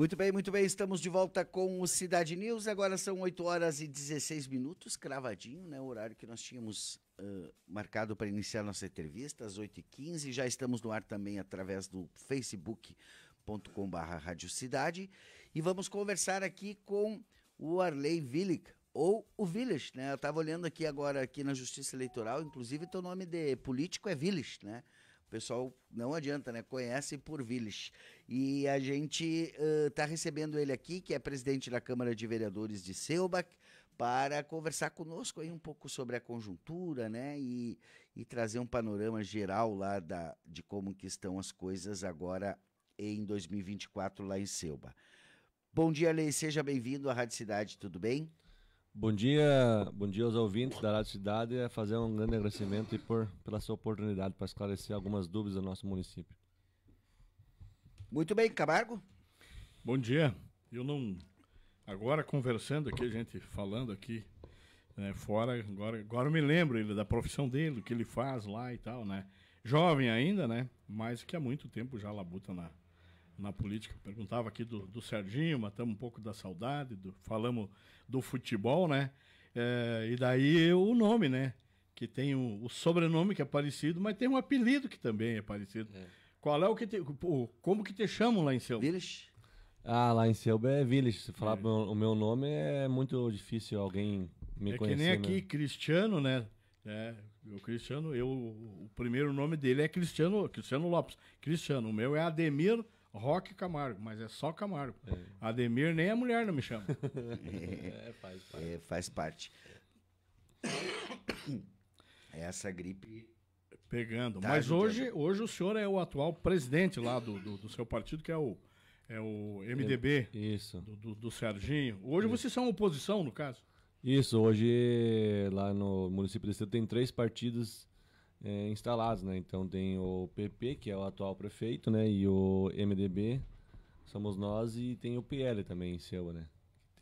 Muito bem, muito bem, estamos de volta com o Cidade News. Agora são 8 horas e 16 minutos, cravadinho, né? O horário que nós tínhamos uh, marcado para iniciar nossa entrevista, às 8h15. Já estamos no ar também através do facebook.com.br Radiocidade. E vamos conversar aqui com o Arley Villic, ou o Village, né? Eu estava olhando aqui agora aqui na Justiça Eleitoral, inclusive teu nome de político é Village, né? O pessoal não adianta, né? Conhece por Village. E a gente está uh, recebendo ele aqui, que é presidente da Câmara de Vereadores de Selbach, para conversar conosco aí um pouco sobre a conjuntura, né? E, e trazer um panorama geral lá da, de como que estão as coisas agora em 2024 lá em Selba. Bom dia, Lei. Seja bem-vindo à Rádio Cidade, tudo bem? Bom dia, bom dia aos ouvintes da Rádio Cidade. É fazer um grande agradecimento por, pela sua oportunidade para esclarecer algumas dúvidas do nosso município. Muito bem, Camargo. Bom dia. Eu não. Agora conversando aqui, a gente falando aqui né, fora, agora, agora eu me lembro ele, da profissão dele, do que ele faz lá e tal, né? Jovem ainda, né? Mas que há muito tempo já labuta na, na política. Perguntava aqui do, do Serginho, matamos um pouco da saudade, do, falamos do futebol, né? É, e daí o nome, né? Que tem o, o, sobrenome que é parecido, mas tem um apelido que também é parecido. É. Qual é o que te, o, como que te chamam lá em Selva? Village. Ah, lá em Selva é Village. Se falar é. o meu nome é muito difícil alguém me é conhecer. É que nem né? aqui, mesmo. Cristiano, né? É, o Cristiano, eu, o primeiro nome dele é Cristiano, Cristiano Lopes. Cristiano, o meu é Ademir Rock Camargo, mas é só Camargo. É. Ademir nem a mulher não me chama. é, faz parte. É, faz parte. É essa gripe. Pegando. Tá mas hoje, hoje o senhor é o atual presidente lá do, do, do seu partido, que é o, é o MDB. É, isso. Do, do, do, Serginho. Hoje isso. vocês são oposição, no caso? Isso, hoje lá no município do Estado tem três partidos é, instalados, né? Então tem o PP, que é o atual prefeito, né? E o MDB, somos nós, e tem o PL também em Selva, né?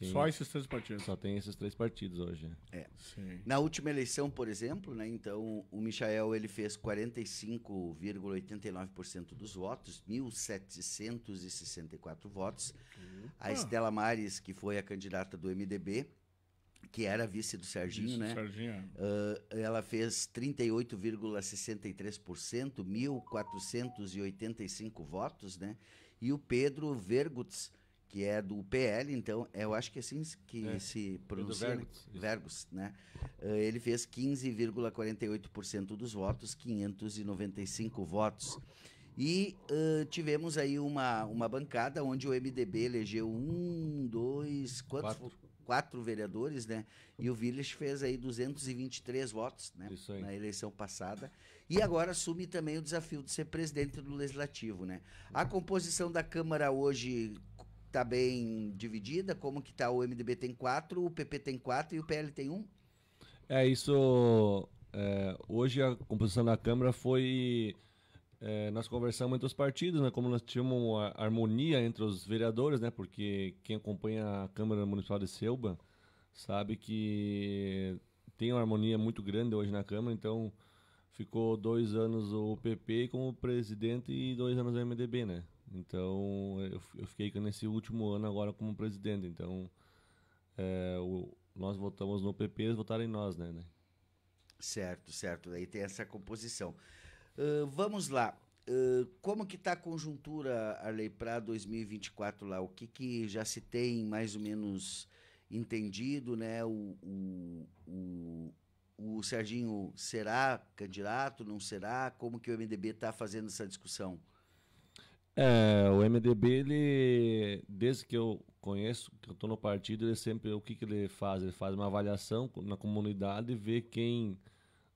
Tem, só esses três partidos. Só tem esses três partidos hoje. É. Sim. Na última eleição, por exemplo, né, então o Michael ele fez 45,89% dos votos, 1.764 votos. Uhum. A ah. Estela Mares, que foi a candidata do MDB, que era vice do Serginho, vice né? Do Serginho. Uh, ela fez 38,63%, 1.485 votos, né? E o Pedro Verguts, que é do PL, então, é, eu acho que é assim que é, se pronuncia, né? Vergutz. né? né? Uh, ele fez 15,48% dos votos, 595 votos. E uh, tivemos aí uma, uma bancada onde o MDB elegeu um, dois, quantos? Quatro quatro vereadores, né? E o Village fez aí 223 votos, né? Isso aí. Na eleição passada. E agora assume também o desafio de ser presidente do Legislativo, né? A composição da Câmara hoje está bem dividida? Como que está? O MDB tem quatro, o PP tem quatro e o PL tem um? É, isso... É, hoje a composição da Câmara foi é, nós conversamos entre os partidos, né, como nós tínhamos uma harmonia entre os vereadores, né, porque quem acompanha a Câmara Municipal de Selba sabe que tem uma harmonia muito grande hoje na Câmara, então ficou dois anos o PP como presidente e dois anos o MDB, né? Então eu, eu fiquei nesse último ano agora como presidente, então é, o, nós votamos no PP, eles votaram em nós, né, né? Certo, certo. Aí tem essa composição vamos lá. Uh, como que está a conjuntura, Arley, para 2024 lá? O que, que já se tem mais ou menos entendido, né? O, o, o, o Serginho será candidato, não será? Como que o MDB está fazendo essa discussão? É, o MDB, ele, desde que eu conheço, que eu estou no partido, ele sempre, o que, que ele faz? Ele faz uma avaliação na comunidade, e vê quem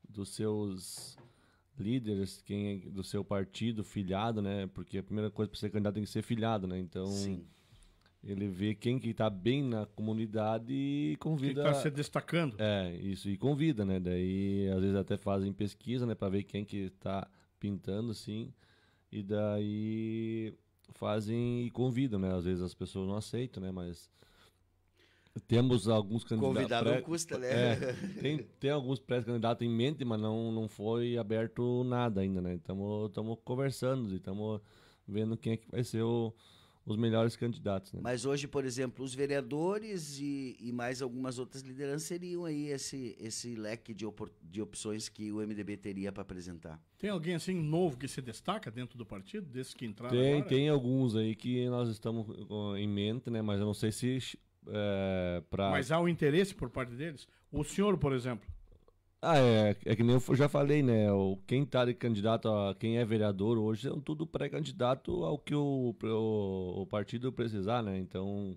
dos seus líderes, quem é do seu partido, filiado, né? Porque a primeira coisa para ser candidato tem que ser filiado, né? Então Sim. ele vê quem que está bem na comunidade e convida. Quem está se destacando. É isso e convida, né? Daí às vezes até fazem pesquisa, né? Para ver quem que está pintando, assim. E daí fazem e convidam, né? Às vezes as pessoas não aceitam, né? Mas temos alguns candidatos. Convidar pré... não custa, né? É, tem, tem alguns pré-candidatos em mente, mas não, não foi aberto nada ainda, né? Estamos conversando e estamos vendo quem é que vai ser o, os melhores candidatos. Né? Mas hoje, por exemplo, os vereadores e, e, mais algumas outras lideranças seriam aí esse, esse leque de, opor, de opções que o MDB teria para apresentar. Tem alguém assim novo que se destaca dentro do partido, desses que entraram? Tem, agora? tem alguns aí que nós estamos em mente, né? Mas eu não sei se é, pra... Mas há um interesse por parte deles? O senhor, por exemplo? Ah, é, é que nem eu já falei, né? O, quem tá de candidato a quem é vereador hoje é tudo pré-candidato ao que o, o, o partido precisar, né? Então,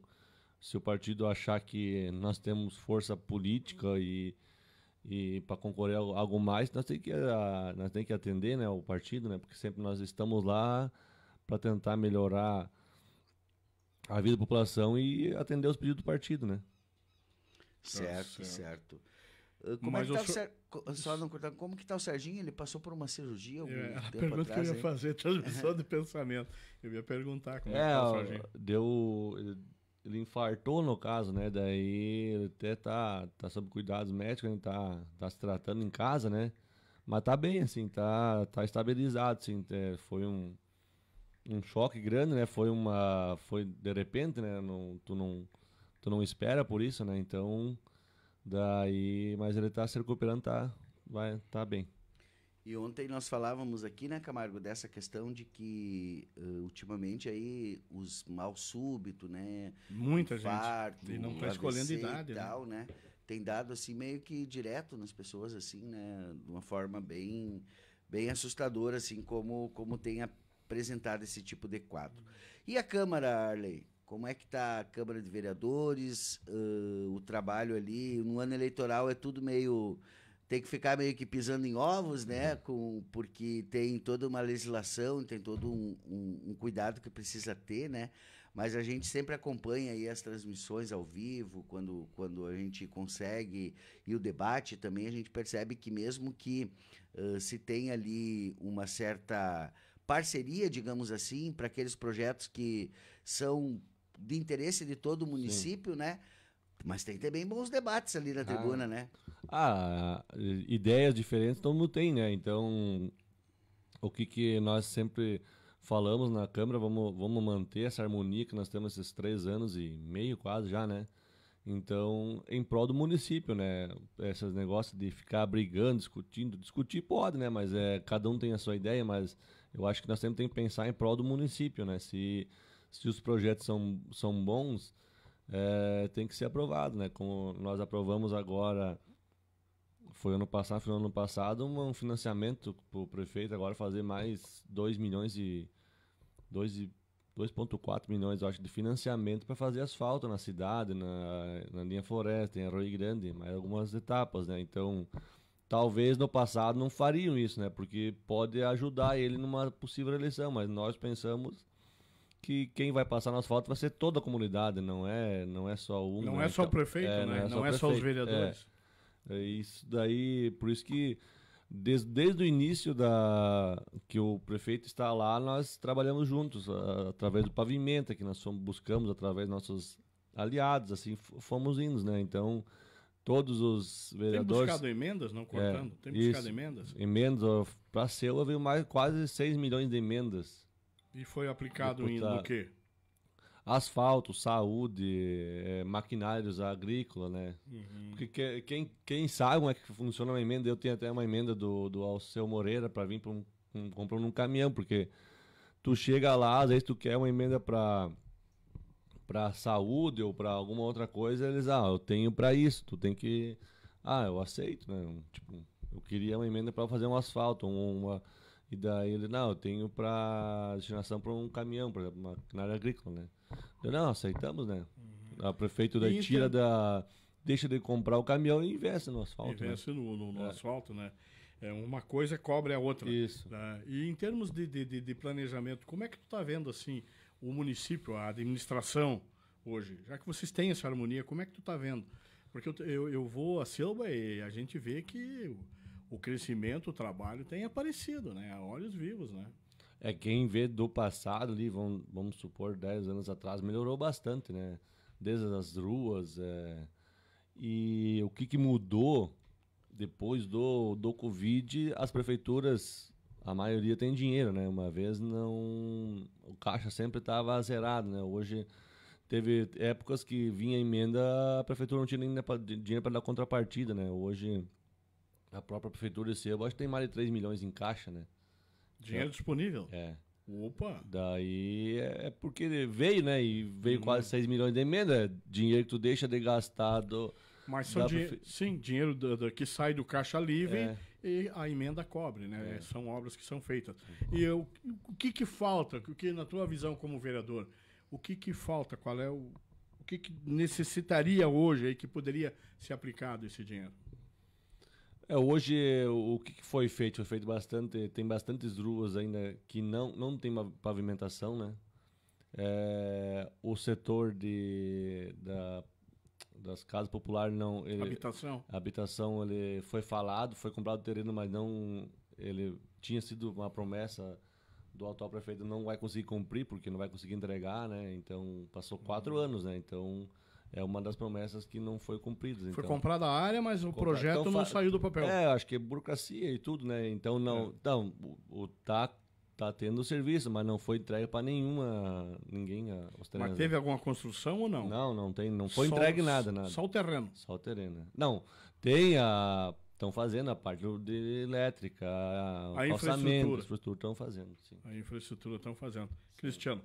se o partido achar que nós temos força política e, e para concorrer a algo mais, nós tem que ah, nós tem que atender, né, o partido, né? Porque sempre nós estamos lá para tentar melhorar a vida da população e atender os pedidos do partido, né? Certo, certo. certo. Ah, como Mas é que tá o Ser... Só não cortar, como que tá o Serginho? Ele passou por uma cirurgia algum é, A pergunta que eu ia hein? fazer, transmissão de pensamento. Eu ia perguntar como é, é que tá o Serginho. Deu... Ele infartou no caso, né? Daí ele até tá, tá sob cuidados médicos, ele né? tá, tá se tratando em casa, né? Mas tá bem, assim, tá, tá estabilizado, assim. Foi um, um choque grande, né? Foi uma foi de repente, né? Não, tu não tu não espera por isso, né? Então daí, mas ele tá se recuperando, tá vai tá bem. E ontem nós falávamos aqui, né, Camargo, dessa questão de que uh, ultimamente aí os mal súbito, né, muita infarto, gente, e não tá escolhendo idade, e né? tal, né? né? Tem dado assim meio que direto nas pessoas assim, né, de uma forma bem bem assustadora assim como como tem a apresentado esse tipo de quadro. E a Câmara, Arley? Como é que está a Câmara de Vereadores, uh, o trabalho ali? No ano eleitoral é tudo meio tem que ficar meio que pisando em ovos, né? Uhum. Com, porque tem toda uma legislação, tem todo um, um, um, cuidado que precisa ter, né? Mas a gente sempre acompanha aí as transmissões ao vivo, quando, quando a gente consegue, e o debate também, a gente percebe que mesmo que uh, se tem ali uma certa parceria, digamos assim, para aqueles projetos que são de interesse de todo o município, Sim. né? Mas tem também bons debates ali na ah, tribuna, né? Ah, ideias diferentes todo mundo tem, né? Então, o que, que nós sempre falamos na Câmara, vamos, vamos manter essa harmonia que nós temos esses três anos e meio quase já, né? Então, em prol do município, né? Esses negócios de ficar brigando, discutindo, discutir pode, né? Mas é, cada um tem a sua ideia, mas eu acho que nós sempre temos que pensar em prol do município, né? Se, se os projetos são, são bons, é, tem que ser aprovado, né? Como nós aprovamos agora, foi ano passado, final ano passado, um financiamento para o prefeito agora fazer mais 2 milhões e... 2,4 milhões, eu acho, de financiamento para fazer asfalto na cidade, na, na linha floresta, em Arroio Grande, mais algumas etapas, né? Então, talvez no passado não fariam isso, né? Porque pode ajudar ele numa possível eleição, mas nós pensamos que quem vai passar nas fotos vai ser toda a comunidade, não é, não é só um. Não né? é só então. o prefeito, é, né? Não é, não só, é só, os é. vereadores. É. Isso daí, por isso que desde, desde o início da que o prefeito está lá, nós trabalhamos juntos a, através do pavimento que nós fomos, buscamos através dos nossos aliados, assim fomos indo, né? Então todos os vereadores. Tem buscado emendas, não é, cortando? É, tem buscado isso, emendas? Emendas, para ser, houve mais, quase 6 milhões de emendas. E foi aplicado em, o quê? Asfalto, saúde, é, maquinários agrícola, né? Uhum. Porque que, quem, quem sabe como é que funciona uma emenda, eu tenho até uma emenda do, do Alceu Moreira para vir pra um, um, comprando um caminhão, porque tu chega lá, às vezes tu quer uma emenda para para saúde ou para alguma outra coisa, eles, ah, eu tenho para isso, tu tem que. Ah, eu aceito, né? Tipo, eu queria uma emenda para fazer um asfalto, uma. E daí ele, não, eu tenho para destinação para um caminhão, por exemplo, uma área agrícola, né? Eu, não, aceitamos, né? Uhum. A prefeito daí tira da. Deixa de comprar o caminhão e investe no asfalto. Né. Investe né? no, no, no é. asfalto, né? É, uma coisa cobre a outra. Isso. Né? E em termos de, de, de planejamento, como é que tu está vendo assim? o município, a administração hoje? Já que vocês têm essa harmonia, como é que tu está vendo? Porque eu, eu, eu, vou a Silva e a gente vê que o, o crescimento, o trabalho tem aparecido, né? A olhos vivos, né? É, quem vê do passado ali, vamos, vamos supor, 10 anos atrás, melhorou bastante, né? Desde as ruas. É... E o que, que mudou depois do, do Covid, as prefeituras a maioria tem dinheiro, né? Uma vez não. O caixa sempre estava zerado, né? Hoje teve épocas que vinha emenda, a prefeitura não tinha nem dinheiro para dar contrapartida, né? Hoje a própria prefeitura esse eu acho que tem mais de 3 milhões em caixa, né? Dinheiro é. disponível? É. Opa! Daí é, é porque veio, né? E veio hum. quase 6 milhões de emenda. Dinheiro que tu deixa de gastado. Mas são dinhe... sim, dinheiro do, do, que sai do caixa livre é e a emenda cobre, né? É. São obras que são feitas. E eu, o que, que falta? O que na tua visão como vereador, o que, que falta? Qual é o, o que, que necessitaria hoje aí que poderia ser aplicado esse dinheiro? É, hoje o que foi feito? Foi feito bastante, tem bastantes ruas ainda que não não tem uma pavimentação, né? É, o setor de da das casas populares não. Ele, habitação. habitação ele foi falado, foi comprado o terreno, mas não. Ele tinha sido uma promessa do atual prefeito não vai conseguir cumprir porque não vai conseguir entregar, né? Então passou quatro uhum. anos, né? Então é uma das promessas que não foi cumprida. Foi então. comprada a área, mas o projeto então, não saiu do papel. É, acho que é burocracia e tudo, né? Então não, é. então o, o tá tá tendo serviço, mas não foi entregue para nenhuma ninguém a, Mas teve alguma construção ou não? Não, não tem, não foi só, entregue nada, nada. Só o terreno. Só o terreno. Né? Não, tem a estão fazendo a parte de elétrica, a, a infraestrutura, estão fazendo, sim. A infraestrutura estão fazendo. Sim. Cristiano,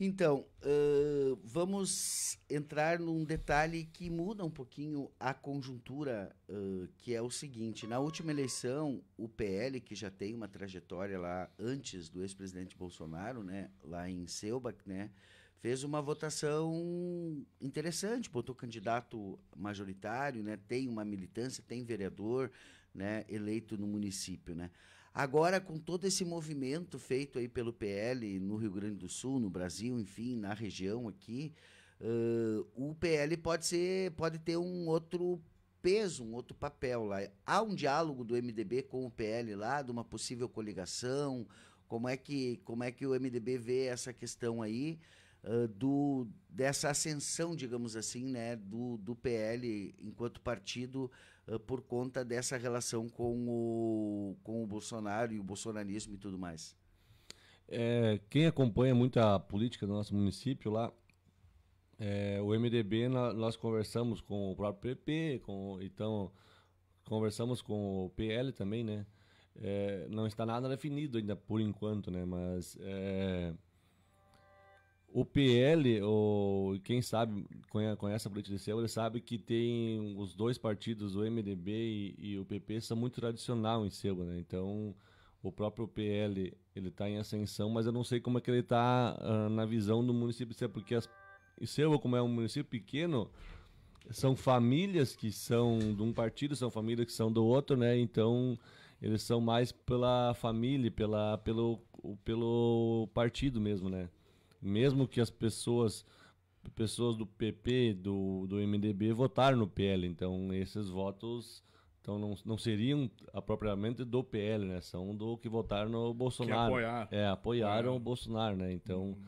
então, uh, vamos entrar num detalhe que muda um pouquinho a conjuntura, uh, que é o seguinte: na última eleição, o PL, que já tem uma trajetória lá antes do ex-presidente Bolsonaro, né, lá em Selbach, né, fez uma votação interessante, botou candidato majoritário, né, tem uma militância, tem vereador né, eleito no município. Né. Agora, com todo esse movimento feito aí pelo PL no Rio Grande do Sul, no Brasil, enfim, na região aqui, uh, o PL pode ser, pode ter um outro peso, um outro papel lá. Há um diálogo do MDB com o PL lá, de uma possível coligação. Como é que, como é que o MDB vê essa questão aí? Uh, do, dessa ascensão, digamos assim, né, do, do PL enquanto partido ah, por conta dessa relação com o, com o Bolsonaro e o bolsonarismo e tudo mais. É, quem acompanha muito a política do nosso município lá, é, o MDB nós conversamos com o próprio PP, com, então conversamos com o PL também, né? É, não está nada definido ainda por enquanto, né? Mas é, o PL, ou quem sabe, conhece a política de Seul, sabe que tem os dois partidos, o MDB e, e o PP, são muito tradicional em Seul, né? Então, o próprio PL, ele está em ascensão, mas eu não sei como é que ele está uh, ah, na visão do município de Seul, porque as, Seul, como é um município pequeno, são famílias que são de um partido, são famílias que são do outro, né? Então, eles são mais pela família, pela, pelo, pelo partido mesmo, né? mesmo que as pessoas pessoas do PP, do, do MDB votaram no PL, então esses votos então não, não seriam propriamente do PL, né? São do que votaram no Bolsonaro. Que apoiar. É, apoiaram é. o Bolsonaro, né? Então, hum.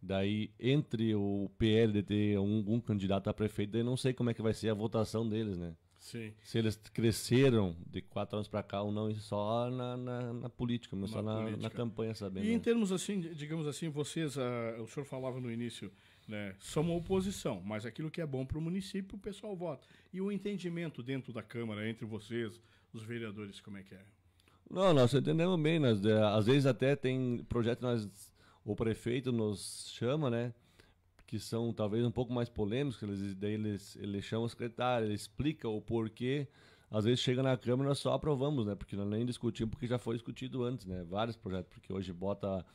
daí entre o PL de ter algum um candidato a prefeito, eu não sei como é que vai ser a votação deles, né? Sim. Se eles cresceram de quatro anos para cá ou não, só na, na, na política, não na só política. Na, na, campanha, sabendo. E em né? termos assim, digamos assim, vocês, uh, o senhor falava no início, né, são uma oposição, mas aquilo que é bom para o município, o pessoal vota. E o entendimento dentro da Câmara, entre vocês, os vereadores, como é que é? Não, nós entendemos bem. Nós, eh, às vezes até tem projeto nós o prefeito nos chama, né? que são talvez um pouco mais polêmicos, eles, daí eles, eles chamam o secretário, ele explica o porquê. Às vezes chega na Câmara e nós só aprovamos, né? Porque nós nem discutimos, porque já foi discutido antes, né? Vários projetos, porque hoje bota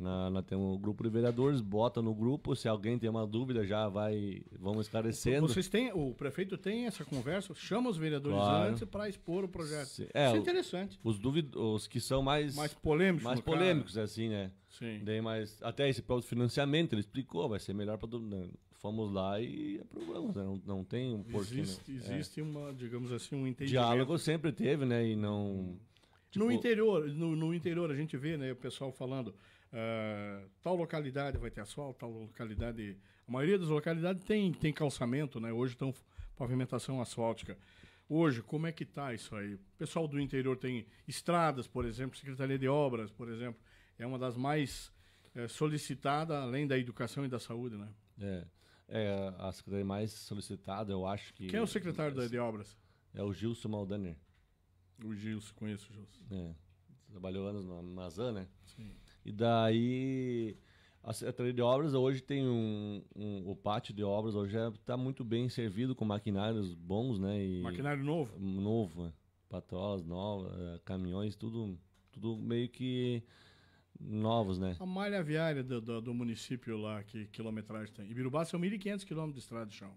na, nós temos um grupo de vereadores, bota no grupo, se alguém tem uma dúvida, já vai, vamos esclarecendo. Vocês têm, o prefeito tem essa conversa, chama os vereadores claro. antes para expor o projeto. Se, é, Isso é interessante. Os, os que são mais... Mais polêmicos. Mais polêmicos, cara. É assim, né? Sim. Daí, até esse próprio financiamento, ele explicou, vai ser melhor para... Né? Fomos lá e aprovamos, né? Não, não tem um porquê. Existe, né? existe é. uma, digamos assim, um entendimento. Diálogo sempre teve, né? E não... Tipo... No interior, no, no, interior a gente vê, né, o pessoal falando, Uh, tal localidade vai ter asfalto, tal localidade. A maioria das localidades tem, tem calçamento, né? Hoje estão pavimentação asfáltica. Hoje, como é que está isso aí? O pessoal do interior tem estradas, por exemplo, Secretaria de Obras, por exemplo, é uma das mais é, solicitadas, além da educação e da saúde, né? É, é a secretaria mais solicitada, eu acho que. Quem é o secretário da, de Obras? É o Gilson Maldaner. O Gilson, conheço o Gilson. É, trabalhou anos na Mazan, né? Sim. E daí a Secretaria de Obras hoje tem um, um o pátio de obras hoje está é, tá muito bem servido com maquinários bons, né? E Maquinário novo? Novo, é. patrolas novas, é, caminhões, tudo, tudo meio que novos, né? A malha viária do, do, do município lá, que quilometragem tem? Ibirubá são 1.500 quilômetros de estrada de chão.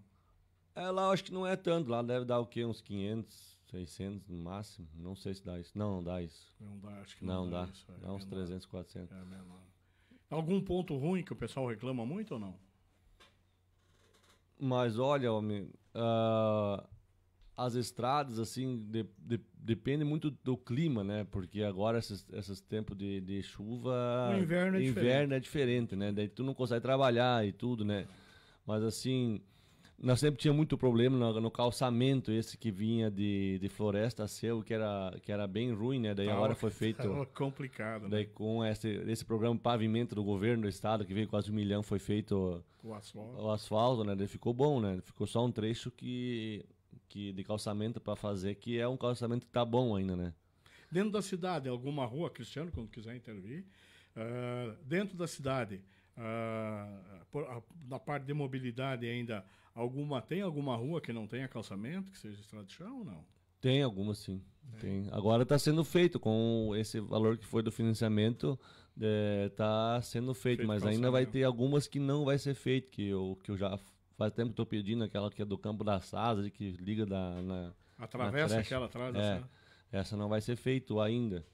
É, lá eu acho que não é tanto, lá deve dar o quê? Uns 500, 600 no máximo. Não sei se dá isso. Não, não dá isso. Não dá, acho que não, não dá. dá. Isso, é dá uns 300, é 400. É menor. Algum ponto ruim que o pessoal reclama muito ou não? Mas olha, homem, uh, as estradas, assim, de, de, depende muito do clima, né? Porque agora esses, esses tempos de, de chuva. O inverno é inverno é diferente. é diferente, né? Daí tu não consegue trabalhar e tudo, né? Mas assim nós sempre tinha muito problema no, no, calçamento esse que vinha de, de Floresta Seu, que era, que era bem ruim, né? Daí a agora foi feito... Tava complicado, Daí né? com esse, esse programa Pavimento do Governo do Estado, que veio quase um milhão, foi feito... O asfalto. O asfalto, né? Daí ficou bom, né? Ficou só um trecho que, que de calçamento para fazer, que é um calçamento que tá bom ainda, né? Dentro da cidade, alguma rua, Cristiano, quando quiser intervir, uh, dentro da cidade... Uh, por, a, na parte de mobilidade ainda Alguma tem alguma rua que não tenha calçamento, que seja estrada de chão ou não? Tem algumas sim. É. Tem. Agora está sendo feito com esse valor que foi do financiamento, está é, tá sendo feito, feito mas ainda vai ter algumas que não vai ser feito, que eu, que eu já faz tempo que estou pedindo aquela que é do campo da Sasa, que liga da na, atravessa na aquela atrás. É, né? Essa não vai ser feito ainda.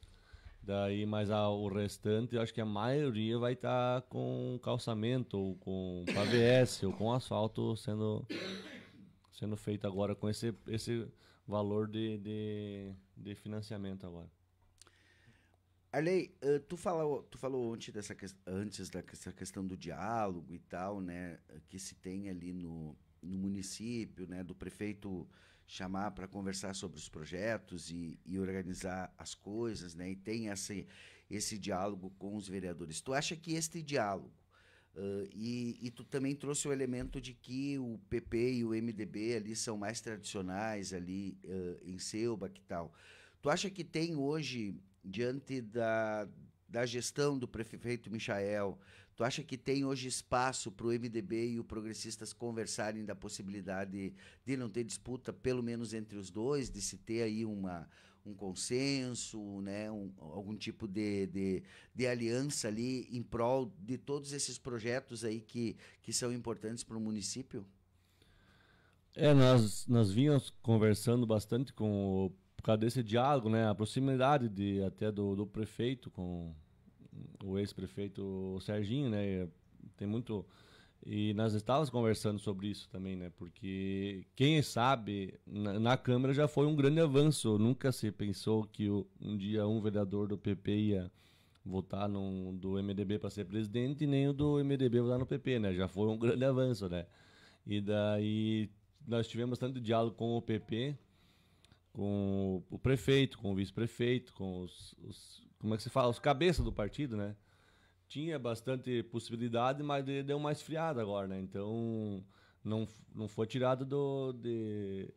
Daí, mas a, o restante, eu acho que a maioria vai estar tá com calçamento, ou com PVS, ou com asfalto sendo, sendo feito agora com esse, esse valor de, de, de financiamento agora. Arley, tu, falou, tu falou antes, dessa, antes dessa questão do diálogo e tal, né? Que se tem ali no, no município, né? Do prefeito chamar para conversar sobre os projetos e, e, organizar as coisas, né? E tem esse, esse diálogo com os vereadores. Tu acha que este diálogo uh, e, e, tu também trouxe o elemento de que o PP e o MDB ali são mais tradicionais ali uh, em Selba que tal. Tu acha que tem hoje diante da da gestão do prefeito Michael, Tu acha que tem hoje espaço para o MDB e o Progressistas conversarem da possibilidade de não ter disputa, pelo menos entre os dois, de se ter aí uma, um consenso, né, um, algum tipo de, de, de, aliança ali em prol de todos esses projetos aí que, que são importantes para o município? É, nós, nós vínhamos conversando bastante com o, por causa desse diálogo, né, a proximidade de, até do, do prefeito com o ex-prefeito Serginho, né? Tem muito. E nós estávamos conversando sobre isso também, né? Porque quem sabe na, na Câmara já foi um grande avanço. Nunca se pensou que o, um dia um vereador do PP ia votar num, do MDB para ser presidente, nem o do MDB votar no PP, né? Já foi um grande avanço, né? E daí nós tivemos tanto diálogo com o PP, com o prefeito, com o vice-prefeito, com os, os, como é que se fala, os cabeças do partido, né? Tinha bastante possibilidade, mas deu uma esfriada agora, né? Então não, não foi tirado do de,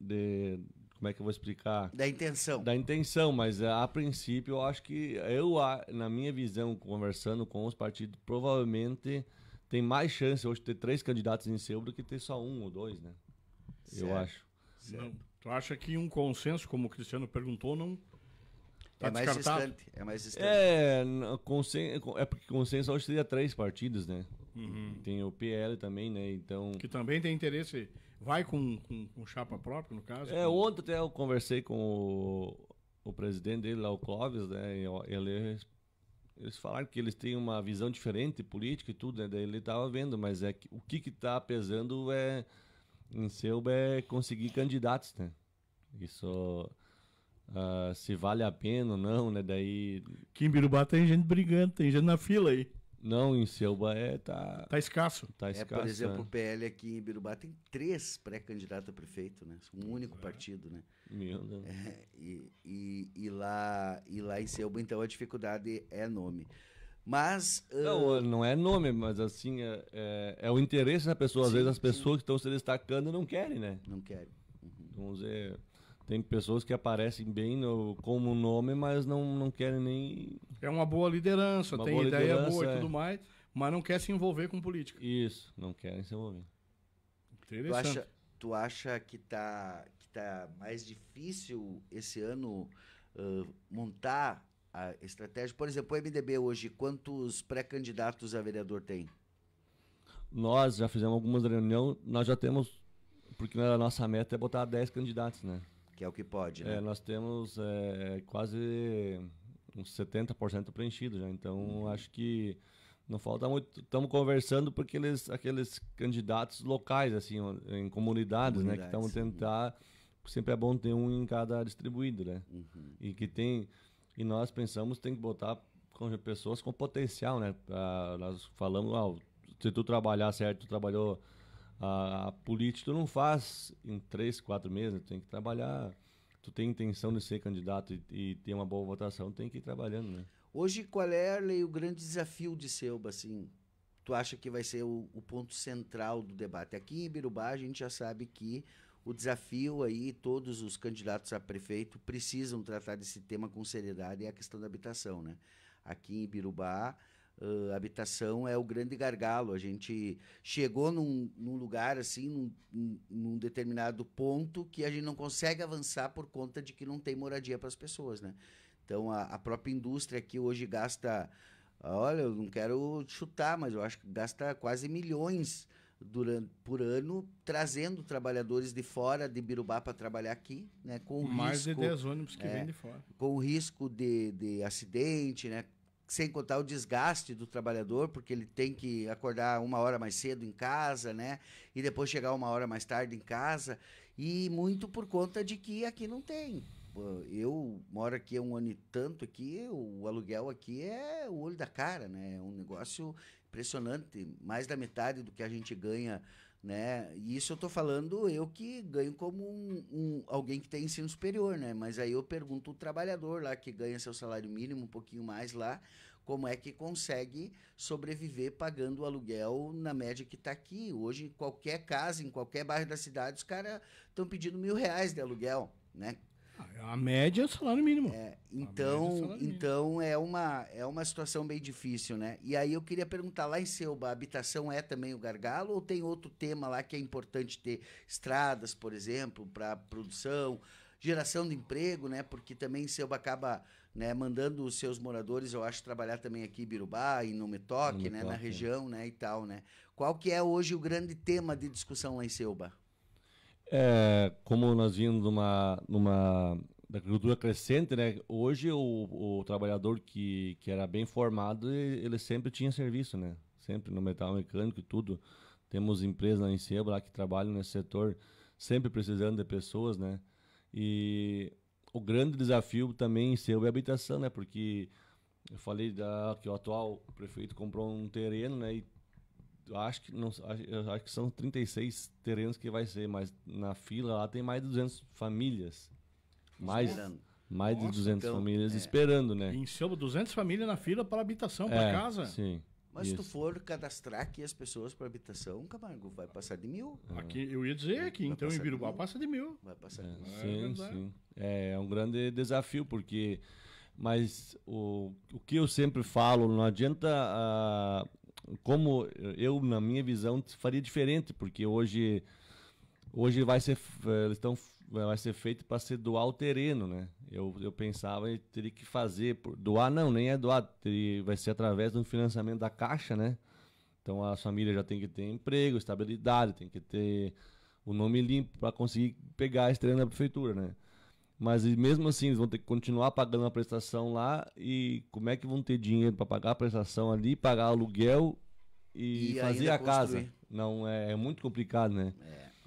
de como é que eu vou explicar? Da intenção. Da intenção, mas eh, a, princípio eu acho que eu na minha visão conversando com os partidos provavelmente tem mais chance hoje de ter três candidatos em seu do que ter só um ou dois, né? Certo. Eu acho. Certo. Não, tu acha que um consenso, como o Cristiano perguntou, não Tá é mais distante. É mais distante. É, é porque consenso hoje teria três partidos, né? Uhum. Tem o PL também, né? Então. Que também tem interesse. Vai com, com, com chapa própria, no caso? É, com... ontem até eu conversei com o, o presidente dele lá, o Clóvis, né? Ele, eles falaram que eles têm uma visão diferente política e tudo, né? Daí ele tava vendo, mas é que, o que que tá pesando é em seu é conseguir candidatos, né? Isso uh, se vale a pena ou não, né? Daí. Aqui em Birubá tem gente brigando, tem gente na fila aí. Não, em Selba é, tá. Tá escasso. Tá escasso. É, por exemplo, né? o PL aqui em Birubá tem três pré-candidatos a prefeito, né? Um único é. partido, né? Meu Deus. É, e, e, e, lá, e lá em Selba, então, a dificuldade é nome. Mas. Uh... Não, não é nome, mas assim, é, é, é o interesse da pessoa. Às sim, vezes as pessoas sim. que estão se destacando não querem, né? Não querem. Uhum. Então, Vamos dizer. Tem pessoas que aparecem bem no, como nome, mas não, não querem nem. É uma boa liderança, uma tem boa ideia liderança, boa e é. tudo mais, mas não quer se envolver com política. Isso, não querem se envolver. Interessante. Tu acha, tu acha que tá, que tá mais difícil esse ano uh, montar a estratégia? Por exemplo, o MDB hoje, quantos pré-candidatos a vereador tem? Nós já fizemos algumas reuniões, nós já temos, porque a nossa meta é botar 10 candidatos, né? que é o que pode, né? É, nós temos é, quase uns 70% preenchido já, então uhum. acho que não falta muito. Estamos conversando porque eles, aqueles candidatos locais, assim, em comunidades, comunidades né? Que estão uhum. tentar. Sempre é bom ter um em cada distribuído, né? Uhum. E que tem. E nós pensamos tem que botar com pessoas com potencial, né? Pra, ah, nós falamos, ah, se tu trabalhar certo, tu trabalhou a, a política tu não faz em três, quatro meses, tem que trabalhar. Tu tem intenção de ser candidato e, e ter uma boa votação, tem que ir trabalhando, né? Hoje, qual é, Arley, o grande desafio de Selba, assim? Tu acha que vai ser o, o ponto central do debate? Aqui em Ibirubá, a gente já sabe que o desafio aí, todos os candidatos a prefeito precisam tratar desse tema com seriedade, é a questão da habitação, né? Aqui em Ibirubá, Uh, habitação é o grande gargalo. A gente chegou num, num lugar assim, num, num, determinado ponto que a gente não consegue avançar por conta de que não tem moradia para as pessoas, né? Então a, a, própria indústria aqui hoje gasta, ah, olha, eu não quero chutar, mas eu acho que gasta quase milhões durante, por ano trazendo trabalhadores de fora de Birubá para trabalhar aqui, né? Com mais risco, de 10 ônibus que é, vêm de fora, com o risco de, de acidente, né? sem contar o desgaste do trabalhador, porque ele tem que acordar uma hora mais cedo em casa, né? E depois chegar uma hora mais tarde em casa. E muito por conta de que aqui não tem. Eu moro aqui há um ano e tanto aqui, o aluguel aqui é o olho da cara, né? É um negócio impressionante. Mais da metade do que a gente ganha né? E isso eu estou falando eu que ganho como um, um, alguém que tem ensino superior, né? Mas aí eu pergunto o trabalhador lá que ganha seu salário mínimo um pouquinho mais lá, como é que consegue sobreviver pagando o aluguel na média que está aqui? Hoje, em qualquer casa, em qualquer bairro da cidade, os caras estão pedindo mil reais de aluguel, né? A média é o salário mínimo. É, é então, é então mínimo. é uma é uma situação bem difícil, né? E aí eu queria perguntar lá em Selba, a habitação é também o gargalo ou tem outro tema lá que é importante ter estradas, por exemplo, para produção, geração de emprego, né? Porque também Selba acaba, né, mandando os seus moradores, eu acho, trabalhar também aqui em Birubá e no Metoque, né, na é. região, né, e tal, né? Qual que é hoje o grande tema de discussão lá em Selba? É, como nós vimos numa, numa da agricultura crescente, né? Hoje o, o trabalhador que, que era bem formado, ele sempre tinha serviço, né? Sempre no metal mecânico e tudo. Temos empresas em Encebo lá que trabalham nesse setor, sempre precisando de pessoas, né? E o grande desafio também em Encebo é a habitação, né? Porque eu falei da, que o atual prefeito comprou um terreno, né? E acho que não, eu acho que são 36 terrenos que vai ser, mas na fila lá tem mais de 200 famílias. Mais esperando. mais Nossa, de 200 então, famílias é. esperando, né? Em cima 200 famílias na fila para habitação, é, para casa. Sim. Mas se tu for cadastrar aqui as pessoas para habitação, Camargo, vai passar de mil. É. Aqui, eu ia dizer aqui, vai então em Virubá passa de mil. Vai passar é, de mil. É, sim, sim. É, é, um grande desafio, porque. Mas o, o que eu sempre falo, não adianta. Uh, como eu, na minha visão, faria diferente, porque hoje, hoje vai ser, então, vai ser feito para ser doar o terreno, né? Eu, eu pensava e teria que fazer, por, doar não, nem é doar, teria, vai ser através do financiamento da Caixa, né? Então a família já tem que ter emprego, estabilidade, tem que ter o nome limpo para conseguir pegar a estrela da prefeitura, né? Mas mesmo assim, eles vão ter que continuar pagando a prestação lá. E como é que vão ter dinheiro para pagar a prestação ali, pagar aluguel e, e fazer a construir. casa? Não é, é, muito complicado, né?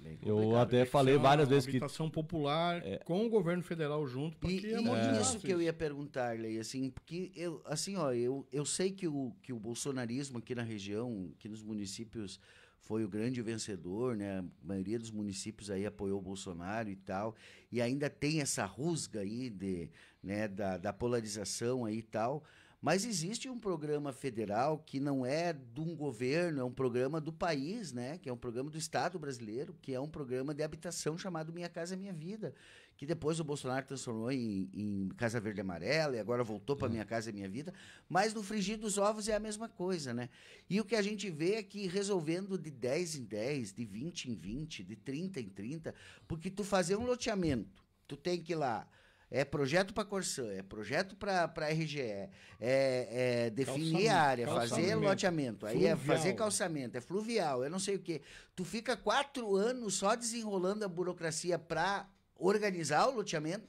É, Eu até falei várias vezes que. Habitação popular é. com o governo federal junto. E, e é isso que eu ia perguntar, Lei, assim, porque eu, assim, ó, eu, eu sei que o, que o bolsonarismo aqui na região, aqui nos municípios foi o grande vencedor, né? A maioria dos municípios aí apoiou o Bolsonaro e tal. E ainda tem essa rusga aí de, né, da, da polarização aí e tal. Mas existe um programa federal que não é de um governo, é um programa do país, né? Que é um programa do Estado brasileiro, que é um programa de habitação chamado Minha Casa Minha Vida, que depois o Bolsonaro transformou em, em Casa Verde Amarela e agora voltou para uhum. Minha Casa e Minha Vida. Mas no frigir dos ovos é a mesma coisa, né? E o que a gente vê é que resolvendo de 10 em 10, de 20 em 20, de 30 em 30, porque tu fazer um loteamento, tu tem que ir lá é projeto para Corsã, é projeto para RGE, é, é definir a área, fazer loteamento, aí é fazer calçamento, é fluvial, eu não sei o quê. Tu fica quatro anos só desenrolando a burocracia para organizar o loteamento,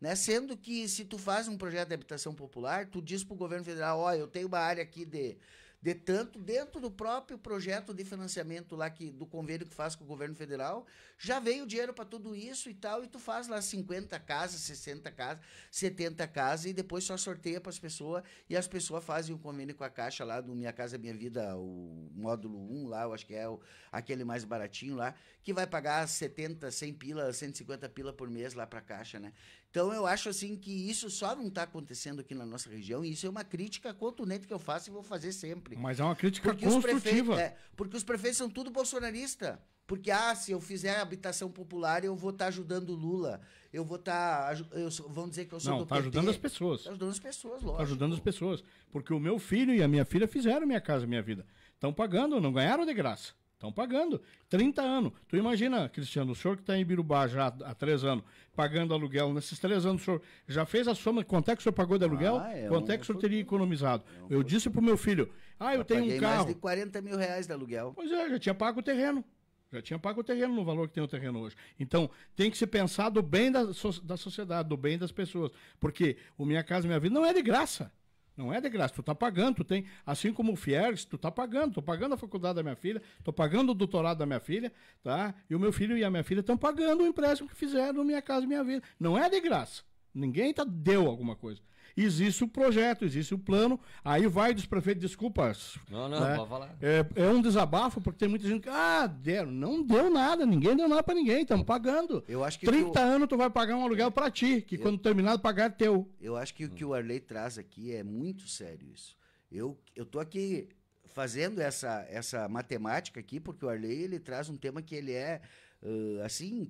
né? Sendo que se tu faz um projeto de habitação popular, tu diz pro governo federal, ó, oh, eu tenho uma área aqui de de tanto dentro do próprio projeto de financiamento lá que do convênio que faz com o governo federal, já veio dinheiro para tudo isso e tal, e tu faz lá 50 casas, 60 casas, 70 casas e depois só sorteia para as pessoas e as pessoas fazem um convênio com a Caixa lá do Minha Casa Minha Vida, o módulo 1 lá, eu acho que é o, aquele mais baratinho lá, que vai pagar 70, 100 pila, 150 pila por mês lá para a Caixa, né? Então eu acho assim que isso só não está acontecendo aqui na nossa região, e isso é uma crítica contundente que eu faço e vou fazer sempre. Mas é uma crítica porque construtiva. Os é, porque os prefeitos são tudo bolsonarista. Porque, ah, se eu fizer habitação popular, eu vou estar tá ajudando o Lula. Eu vou estar. Tá, eu, vão dizer que eu sou não, do tá PT. ajudando as pessoas. Tá ajudando as pessoas, tá lógico. Tá ajudando as pessoas. Porque o meu filho e a minha filha fizeram minha casa, minha vida. Estão pagando, não ganharam de graça. Estão pagando. 30 anos. Tu imagina, Cristiano, o senhor que está em Birubá já há três anos, pagando aluguel. Nesses três anos, o senhor já fez a soma? Quanto é que o senhor pagou de aluguel? Ah, é quanto é que o senhor teria economizado? É eu disse para o meu filho: Ah, eu, eu tenho um carro. mais de 40 mil reais de aluguel. Pois é, já tinha pago o terreno. Já tinha pago o terreno no valor que tem o terreno hoje. Então, tem que se pensar do bem da, da sociedade, do bem das pessoas. Porque o Minha Casa Minha Vida não é de graça. Não é de graça, tu tá pagando, tu tem, assim como o Fiergs, tu tá pagando, tô pagando a faculdade da minha filha, tô pagando o doutorado da minha filha, tá? E o meu filho e a minha filha estão pagando o empréstimo que fizeram na Minha Casa Minha Vida. Não é de graça. Ninguém tá, deu alguma coisa existe o projeto, existe o plano. Aí vai dos prefeitos, desculpas. Não, não, né? pode falar. É, é, um desabafo, porque tem muita gente que, ah, deram. Não deu nada, ninguém deu nada pra ninguém, estamos pagando. Eu acho que 30 anos tu vai pagar um aluguel pra ti, que eu... quando terminar, pagar é teu. Eu acho que o que o Arley traz aqui é muito sério isso. Eu, eu tô aqui fazendo essa, essa matemática aqui, porque o Arley ele traz um tema que ele é, uh, assim,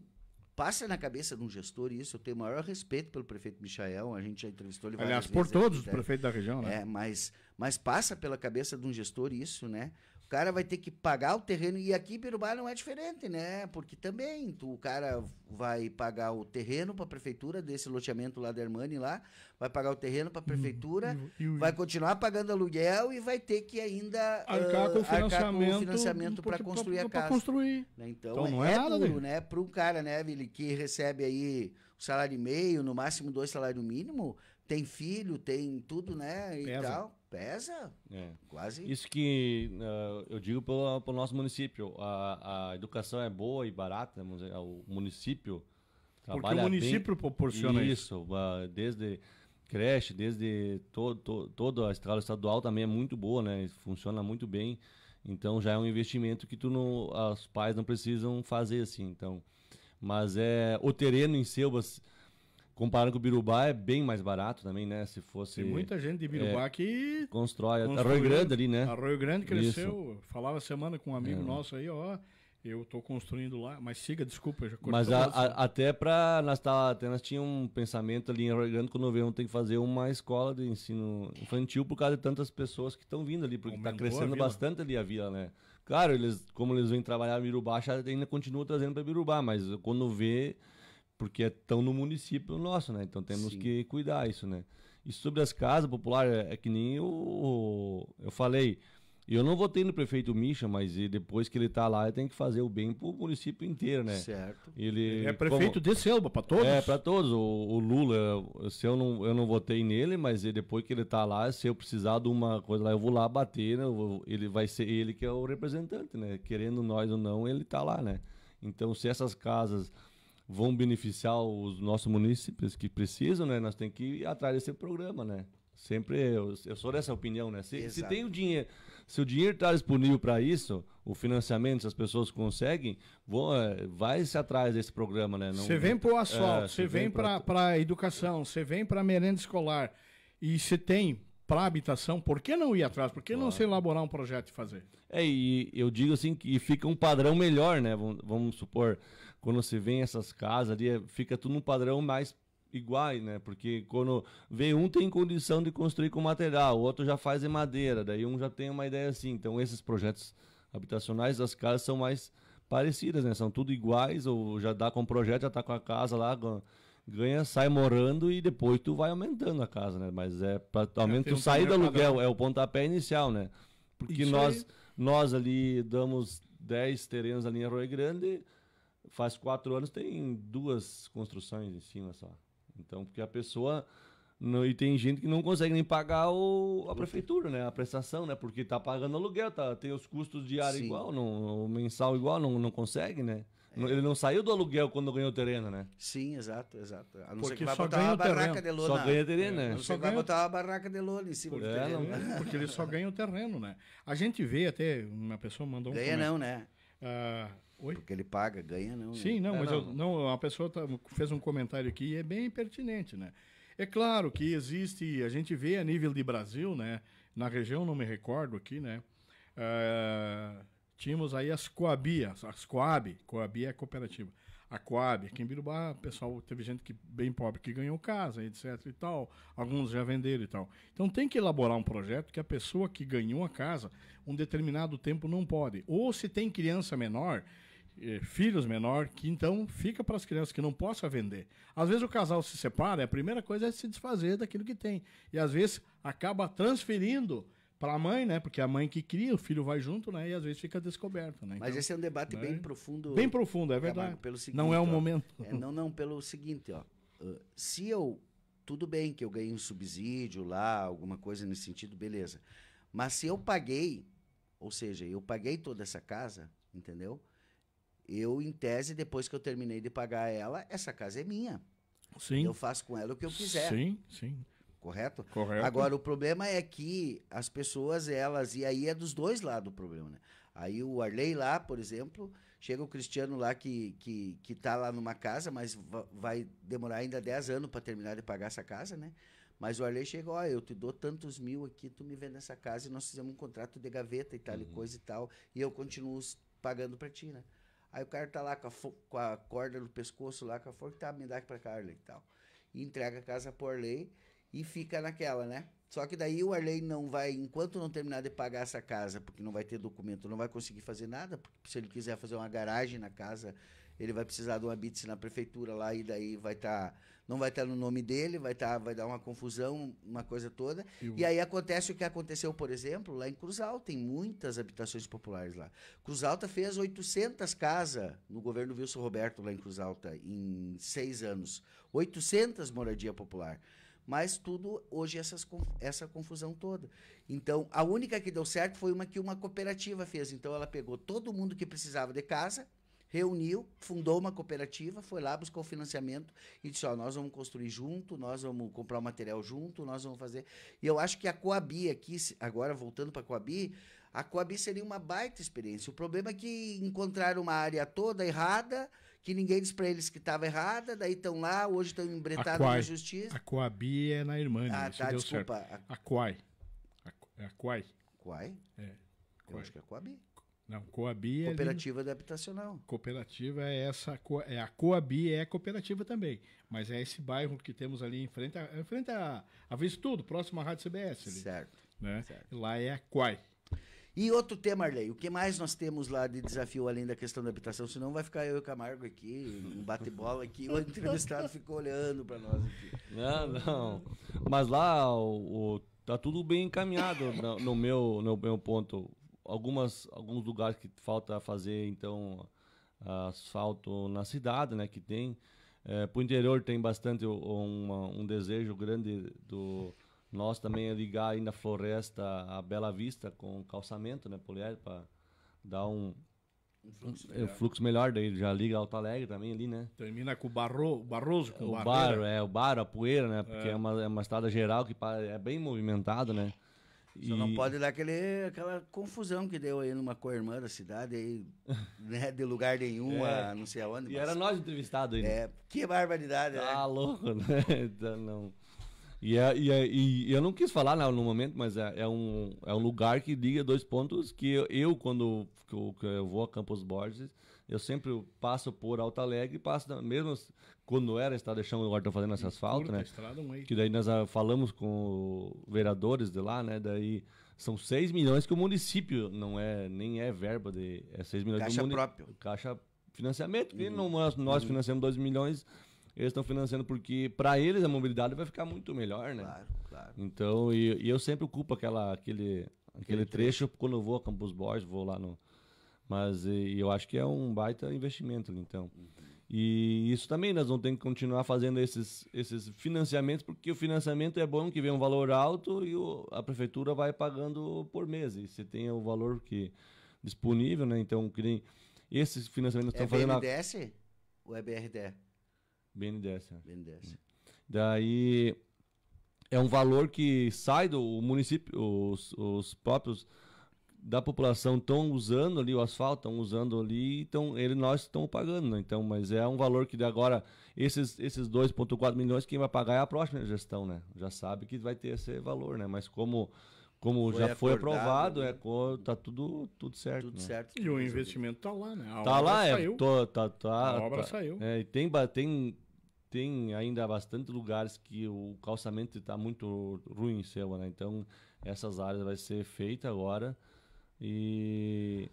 passa na cabeça de um gestor isso. Eu tenho o maior respeito pelo prefeito Michael, a gente já entrevistou ele várias Aliás, por todos os né? prefeitos da região, né? É, mas, mas passa pela cabeça de um gestor isso, né? cara vai ter que pagar o terreno. E aqui em Birubá não é diferente, né? Porque também tu, o cara vai pagar o terreno para a prefeitura desse loteamento lá da Hermani lá, vai pagar o terreno para a uhum. prefeitura, e, e, e, vai continuar pagando aluguel e vai ter que ainda arcar ah, com o financiamento, financiamento para construir pra, a casa. Construir. Né? Então, então, não é, é nada duro, né? Para um cara, né, Vili, que recebe aí o salário e meio, no máximo dois salários mínimo, tem filho, tem tudo, né? E Pesa. tal Pesa? É. Quase. Isso que uh, eu digo pelo, pelo nosso município. A, a, educação é boa e barata, é, o município trabalha Porque o município bem. proporciona isso. Isso, uh, desde creche, desde todo, to, toda a estrada estadual também é muito boa, né? Funciona muito bem. Então já é um investimento que tu não, os pais não precisam fazer assim. Então, mas é o terreno em Selbas comparando com o Birubá, é bem mais barato também, né? Se fosse. Tem muita gente de Birubá é, que. Constrói. Arroio Grande ali, né? Arroio Grande cresceu. Isso. Falava semana com um amigo é. nosso aí, ó. Eu estou construindo lá, mas siga, desculpa, já Mas a, a, até para nós, tá, até nós tinha um pensamento ali em Rio Grande quando vemos tem que fazer uma escola de ensino infantil por causa de tantas pessoas que estão vindo ali, porque está crescendo bastante ali a vila, né? Claro, eles, como eles vêm trabalhar em Birubá, ainda continua trazendo para Birubá, mas quando vê, porque estão no município nosso, né? Então temos Sim. que cuidar isso, né? E sobre as casas populares, é, é que nem eu, eu falei, eu não votei no prefeito Misha, mas depois que ele está lá, ele tem que fazer o bem para o município inteiro, né? Certo. Ele, é prefeito como, de Selva, para todos? É, para todos. O, o, Lula, se eu, não, eu não votei nele, mas depois que ele está lá, se eu precisar de uma coisa lá, eu vou lá bater, né? Vou, ele vai ser ele que é o representante, né? Querendo nós ou não, ele está lá, né? Então, se essas casas vão beneficiar os nossos municípios que precisam, né? Nós temos que ir atrás desse programa, né? Sempre eu, eu sou dessa opinião, né? Se, se, tem o dinheiro, se o dinheiro está disponível para isso, o financiamento, se as pessoas conseguem, vão, é, vai se atrás desse programa, né? Você vem é para o asfalto, você é, vem, vem para a educação, você vem para a merenda escolar e você tem para habitação, por que não ir atrás? Por que claro. não se elaborar um projeto e fazer? É, e eu digo assim que fica um padrão melhor, né? Vamos, vamos supor, quando você vê essas casas ali, é, fica tudo num padrão mais iguais, né? Porque quando vem um tem condição de construir com material, o outro já faz em madeira, daí um já tem uma ideia assim. Então esses projetos habitacionais das casas são mais parecidas, né? São tudo iguais, ou já dá com o projeto, já tá com a casa lá, ganha, sai morando e depois tu vai aumentando a casa, né? Mas é para aumentar tu é, sair do aluguel, é o pontapé inicial, né? Porque Isso nós aí. nós ali damos 10 terrenos ali em Rio Grande, faz quatro anos tem duas construções em cima só. Então, porque a pessoa. Não, e tem gente que não consegue nem pagar o, a prefeitura, né? A prestação, né? Porque tá pagando aluguel, tá, tem os custos diários igual, não, o mensal igual, não, não consegue, né? É. Ele não saiu do aluguel quando ganhou o terreno, né? Sim, exato, exato. A não porque ser que vai botar uma barraca de lona. Só ganha terreno, é, né? A vai botar uma barraca de lona em cima porque, do é, terreno. não, é? porque ele só ganha o terreno, né? A gente vê até, uma pessoa mandou um Ganha não, né? Uh, Oi? Porque ele paga, ganha, não. Né? Sim, não, é, mas não. Eu, não, a pessoa tá, fez um comentário aqui e é bem pertinente, né? É claro que existe, a gente vê a nível de Brasil, né? Na região, não me recordo aqui, né? Uh, tínhamos aí as Coabias, as Coab, Coab é cooperativa. A Coab, aqui em Birubá, o pessoal, teve gente que bem pobre que ganhou casa, etc e tal, alguns já venderam e tal. Então tem que elaborar um projeto que a pessoa que ganhou a casa, um determinado tempo não pode. Ou se tem criança menor, eh, filhos menor, que então fica para as crianças que não possam vender. Às vezes o casal se separa, a primeira coisa é se desfazer daquilo que tem. E às vezes acaba transferindo para a mãe, né? Porque é a mãe que cria, o filho vai junto, né? E às vezes fica descoberto, né? Mas então, esse é um debate né? bem profundo. Bem profundo, é verdade. Camargo, seguinte, não é o ó, momento. É, não, não, pelo seguinte, ó. Ah, se eu tudo bem que eu ganhei um subsídio lá, alguma coisa nesse sentido, beleza. Mas se eu paguei, ou seja, eu paguei toda essa casa, entendeu? Eu, em tese, depois que eu terminei de pagar ela, essa casa é minha. Sim. Eu faço com ela o que eu quiser. Sim, sim. Correto? Correto. Agora, o problema é que as pessoas, elas. E aí é dos dois lados o problema, né? Aí o Arley lá, por exemplo, chega o Cristiano lá que, que, que tá lá numa casa, mas vai demorar ainda 10 anos para terminar de pagar essa casa, né? Mas o Arley chega, ó, eu te dou tantos mil aqui, tu me vende essa casa e nós fizemos um contrato de gaveta e tal uhum. e coisa e tal, e eu continuo pagando para ti, né? Aí o cara tá lá com a, com a corda no pescoço, lá com a forca, tá, me dá aqui pra Carla e tal. E entrega a casa pro Arley e fica naquela, né? Só que daí o Arley não vai, enquanto não terminar de pagar essa casa, porque não vai ter documento, não vai conseguir fazer nada, porque se ele quiser fazer uma garagem na casa, ele vai precisar de um habite na prefeitura lá e daí vai estar tá não vai estar no nome dele, vai, estar tá, vai dar uma confusão, uma coisa toda. E aí acontece o que aconteceu, por exemplo, lá em Cruz Alta, tem muitas habitações populares lá. Cruz Alta fez 800 casas no governo Wilson Roberto, lá em Cruz Alta, em seis anos. 800 moradia popular mas tudo hoje essas, essa confusão toda. Então, a única que deu certo foi uma que uma cooperativa fez. Então, ela pegou todo mundo que precisava de casa, reuniu, fundou uma cooperativa, foi lá, buscou financiamento e disse: Ó, nós vamos construir junto, nós vamos comprar o material junto, nós vamos fazer. E eu acho que a Coabi aqui, agora voltando para a Coabi, a Coabi seria uma baita experiência. O problema é que encontraram uma área toda errada, que ninguém disse para eles que estava errada, daí estão lá, hoje estão embretados na justiça. A Coabi é na irmã. Ah, tá, desculpa. Certo. A Coai. É a Coai. Coai? É. Eu acho que é Coabi. Não, Coabi é. Cooperativa ali, habitacional. Cooperativa é essa. É, a Coabi é cooperativa também. Mas é esse bairro que temos ali em frente, em frente a, a tudo, próximo à Rádio CBS. Ali, certo, né? certo. Lá é a Quai. E outro tema, Arley, o que mais nós temos lá de desafio além da questão da habitação? Senão vai ficar eu e o Camargo aqui, um bate-bola aqui, o entrevistado ficou olhando para nós aqui. Não, não. Mas lá o, o, tá tudo bem encaminhado no, no meu, no meu ponto algumas, alguns lugares que falta fazer, então, asfalto na cidade, né, que tem. É, para o interior tem bastante um, um desejo grande do nós também é ligar ainda a floresta a Bela Vista com calçamento, né, poliédrico, para dar um, um fluxo, melhor. fluxo melhor, daí já liga Alto Alegre também ali, né? Termina com o barro, Barroso, com o Barro, é, o Barro, a Poeira, né? Porque é, é uma, é uma estrada geral que é bem movimentada, né? Só e... não pode dar aquele, aquela confusão que deu aí numa co-irmã da cidade, aí, né, de lugar nenhum é. a não sei aonde. E mas... era nós entrevistados aí. É, que barbaridade, né? tá né? Ah, louco, né? Então, não. E, é, e, é, e eu não quis falar não, no momento, mas é, é, um, é um lugar que liga dois pontos que eu, eu quando que eu, que eu, vou a Campos Borges, eu sempre passo por Alto Alegre, passo na, mesmo quando era era estrada de chão, agora estão fazendo esse asfalto, tá né? Estrada, um que daí nós ah, falamos com vereadores de lá, né? Daí são 6 milhões que o município não é, nem é verba de. É 6 milhões Caixa próprio. Caixa financiamento. E uhum. nós, nós uhum. financiamos 2 milhões, eles estão financiando porque para eles a mobilidade vai ficar muito melhor, né? Claro, claro. Então, e, e eu sempre ocupo aquela, aquele, aquele, trecho, trecho quando eu vou a campus Borges, vou lá no. Mas e, eu acho que é um baita investimento, então. Uhum. E isso também nós vamos ter que continuar fazendo esses, esses financiamentos, porque o financiamento é bom que vem um valor alto e o, a prefeitura vai pagando por mês. E você tem o valor que disponível, né? Então, que nem esses financiamentos é estão fazendo. É BNDES a... ou é BRD? BNDES. É. BNDES. Daí é um valor que sai do município, os, os próprios da população estão usando ali o asfalto, estão usando ali, então ele nós estamos pagando, né? então, mas é um valor que agora esses esses 2.4 milhões quem vai pagar é a próxima gestão, né? Já sabe que vai ter esse valor, né? Mas como como foi já foi aprovado, né? é, tá tudo, tudo certo. Tudo né? certo. E o investimento tá lá, né? A tá lá, é, saiu. é. Tô, tá, tá, a tá. obra tá, saiu. É, e tem, tem, tem ainda bastante lugares que o calçamento está muito ruim, seu, né? Então, essas áreas vai ser feita agora. E.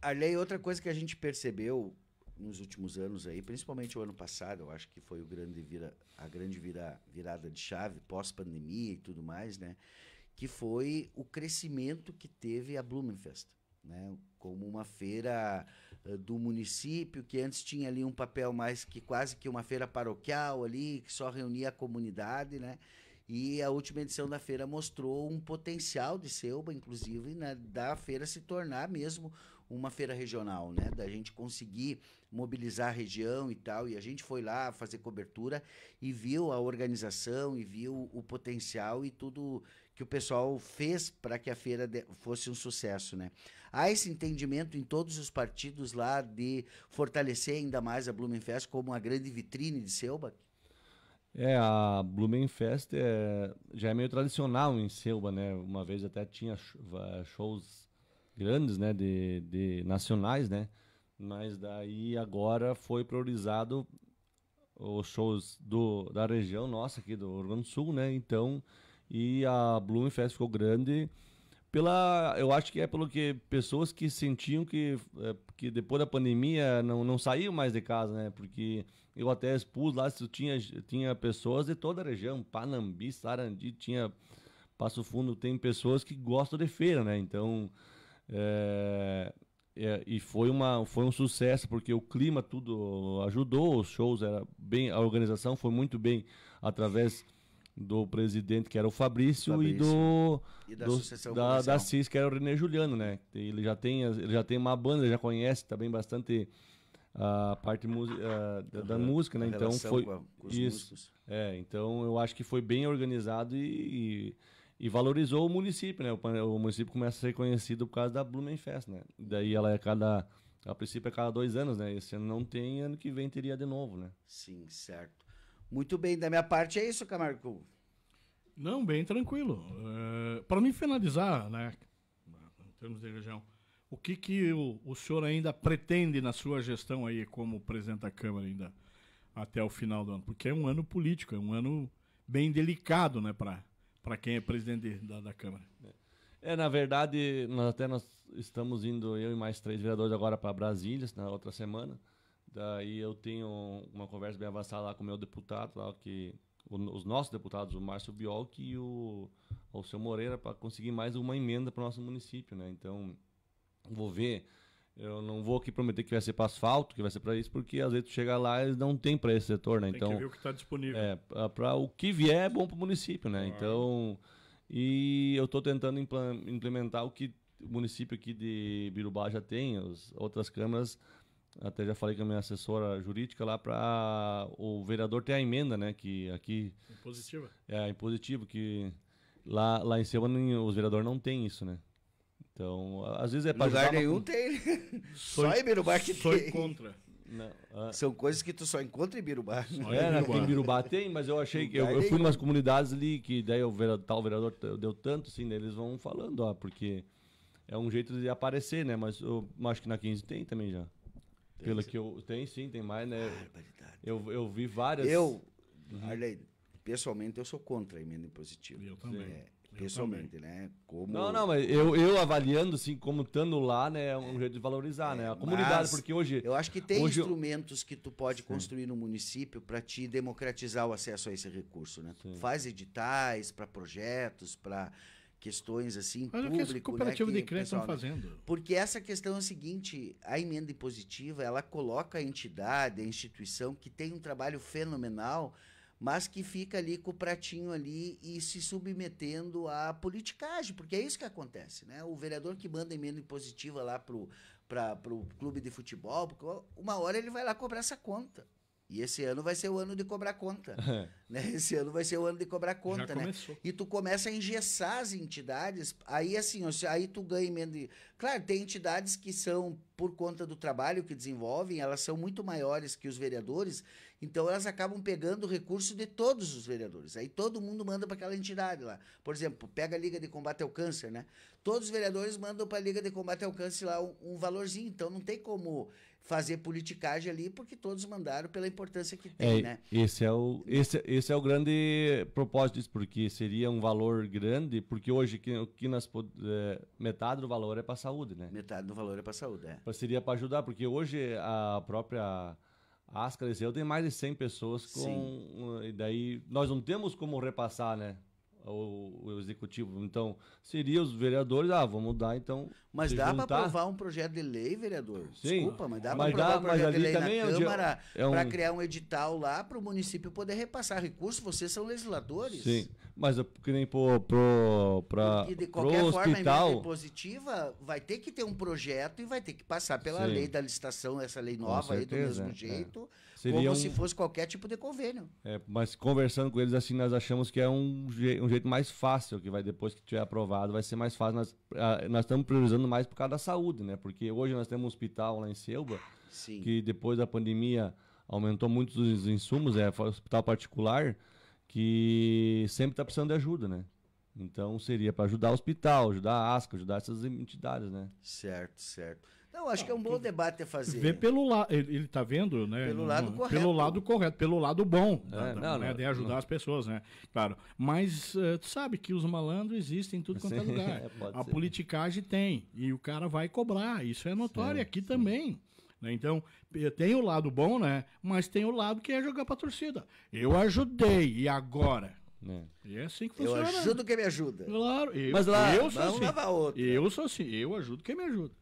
Arley, outra coisa que a gente percebeu nos últimos anos aí, principalmente o ano passado, eu acho que foi o grande vira, a grande vira, virada de chave pós-pandemia e tudo mais, né? Que foi o crescimento que teve a Blumenfest, né? Como uma feira do município que antes tinha ali um papel mais que quase que uma feira paroquial ali, que só reunia a comunidade, né? E a última edição da feira mostrou um potencial de Selba, inclusive, né, da feira se tornar mesmo uma feira regional, né? Da gente conseguir mobilizar a região e tal. E a gente foi lá fazer cobertura e viu a organização e viu o potencial e tudo que o pessoal fez para que a feira fosse um sucesso, né? Há esse entendimento em todos os partidos lá de fortalecer ainda mais a Blumenfest como uma grande vitrine de Selba, é, a Blumenfest é, já é meio tradicional em Selva, né? Uma vez até tinha shows grandes, né, de, de nacionais, né? Mas daí agora foi priorizado os shows do, da região nossa aqui do Rio Grande do Sul, né? Então, e a Blumenfest ficou grande pela eu acho que é pelo que pessoas que sentiam que é, que depois da pandemia não, não saíam mais de casa né porque eu até expus lá se tinha tinha pessoas de toda a região Panambi Sarandi tinha Passo Fundo tem pessoas que gostam de feira né então é, é, e foi uma foi um sucesso porque o clima tudo ajudou os shows era bem a organização foi muito bem através do presidente, que era o Fabrício, Fabrício. e do, e da, do da, da, CIS, que era o René Juliano, né? Ele já tem, ele já tem uma banda, já conhece também bastante a parte da, da uhum. música, né? A então foi com a, com isso. Músicos. É, então eu acho que foi bem organizado e, e, e valorizou o município, né? O, o, município começa a ser conhecido por causa da Blumenfest, né? Daí ela é cada a princípio é cada dois anos, né? Esse ano não tem, ano que vem teria de novo, né? Sim, certo. Muito bem, da minha parte é isso, Camargo. Não, bem tranquilo. É, para me finalizar, né, em termos de região, o que, que o, o, senhor ainda pretende na sua gestão aí como presidente da Câmara ainda até o final do ano? Porque é um ano político, é um ano bem delicado, né, para para quem é presidente da, da Câmara. É, na verdade, nós até nós estamos indo, eu e mais três vereadores agora para Brasília na outra semana. Daí eu tenho uma conversa bem avançada lá com o meu deputado, lá, que, os nossos deputados, o Márcio Biolk e o seu Moreira, para conseguir mais uma emenda para o nosso município. Né? Então, vou ver. Eu não vou aqui prometer que vai ser para asfalto, que vai ser para isso, porque às vezes tu chega lá e não tem para esse setor, né? Tem então, que ver o que está disponível. É, para o que vier é bom para o município, né? Ah. Então, e eu estou tentando implementar o que o município aqui de Birubá já tem, as outras câmaras até já falei com a minha assessora jurídica lá para o vereador ter a emenda, né? Que aqui. Impositiva. É, impositivo, que lá, lá em cima os vereadores não têm isso, né? Então, às vezes é para Lugar nenhum tem. Só em Birubá que sou tem. contra. Não, ah... São coisas que tu só encontra em Birubá. Só é, né, Birubá. em Birubá tem, mas eu achei que. Eu, eu fui umas comunidades ali que daí o vereador, tal vereador deu tanto, assim, eles vão falando, ó, porque é um jeito de aparecer, né? Mas eu acho que na 15 tem também já. Pelo que eu. Tem sim, tem mais, né? Barbaridade. Ah, é eu, eu vi várias. Eu, uhum. Arley, pessoalmente eu sou contra a emenda impositiva. Eu também. É, eu pessoalmente, também. né? Como... Não, não, mas eu, eu avaliando, assim, como estando lá, né? É um é. jeito de valorizar, é, né? A é, comunidade, porque hoje. Eu acho que tem instrumentos eu... que tu pode sim. construir no município para te democratizar o acesso a esse recurso, né? Sim. Tu faz editais para projetos, para questões assim Mas público, o que né, cooperativo né, que de crédito tá estão né? fazendo? Porque essa questão é a seguinte, a emenda impositiva, ela coloca a entidade, a instituição que tem um trabalho fenomenal, mas que fica ali com o pratinho ali e se submetendo à politicagem, porque é isso que acontece, né? O vereador que manda emenda impositiva lá pro para o clube de futebol, uma hora ele vai lá cobrar essa conta. E esse ano vai ser o ano de cobrar conta. É. Né? Esse ano vai ser o ano de cobrar conta, Já né? Começou. E tu começa a engessar as entidades, aí assim, aí tu ganha menos. De... Claro, tem entidades que são, por conta do trabalho que desenvolvem, elas são muito maiores que os vereadores então elas acabam pegando o recurso de todos os vereadores. Aí todo mundo manda para aquela entidade lá. Por exemplo, pega a Liga de Combate ao Câncer, né? Todos os vereadores mandam para a Liga de Combate ao Câncer lá um, um, valorzinho. Então não tem como fazer politicagem ali, porque todos mandaram pela importância que tem, é, né? Esse é, o, esse, esse é o grande propósito disso, porque seria um valor grande, porque hoje que, que nas é, metade do valor é para saúde, né? Metade do valor é para saúde, é. Seria para ajudar, porque hoje a própria Asca Liceu tem mais de 100 pessoas com. Sim. E daí nós não temos como repassar, né? o, o executivo. Então, seria os vereadores, ah, vamos dar então. Mas dá para aprovar um projeto de lei, vereador? Sim. Desculpa, mas dá para aprovar dá, um projeto de lei na é Câmara é um... para criar um edital lá para o município poder repassar recursos. Vocês são legisladores. Sim, mas é, que nem pro, pro, de qualquer pro forma, hospital... a emenda positiva vai ter que ter um projeto e vai ter que passar pela Sim. lei da licitação, essa lei nova certeza, aí do mesmo é. jeito. É Seria como um... se fosse qualquer tipo de convênio. É, mas conversando com eles, assim, nós achamos que é um, je... um jeito mais fácil, que vai depois que tiver aprovado, vai ser mais fácil. Nós, a, ah, nós estamos priorizando mais por causa da saúde, né? Porque hoje nós temos um hospital lá em Selva, Sim. que depois da pandemia aumentou muito os insumos, é hospital particular, que sempre está precisando de ajuda, né? Então seria para ajudar o hospital, ajudar a ASCA, ajudar essas entidades, né? Certo, certo. Não, acho que é um bom debate a fazer. Vê pelo lado, ele, está vendo, né? Pelo lado no, correto. Pelo lado correto, pelo lado bom, é, né, não, né? de ajudar as pessoas, né? Claro. Mas uh, tu sabe que os malandros existem em tudo quanto é lugar. É, a ser. politicagem tem e o cara vai cobrar. Isso é notório sim, aqui sim. também. Né? Então, eh, tem o lado bom, né? Mas tem o lado que é jogar pra torcida. Eu ajudei, e agora? É. E é assim que funciona. Eu ajudo quem me ajuda. Claro. Eu, Mas lá, eu sou assim. Eu sou assim, eu ajudo quem me ajuda.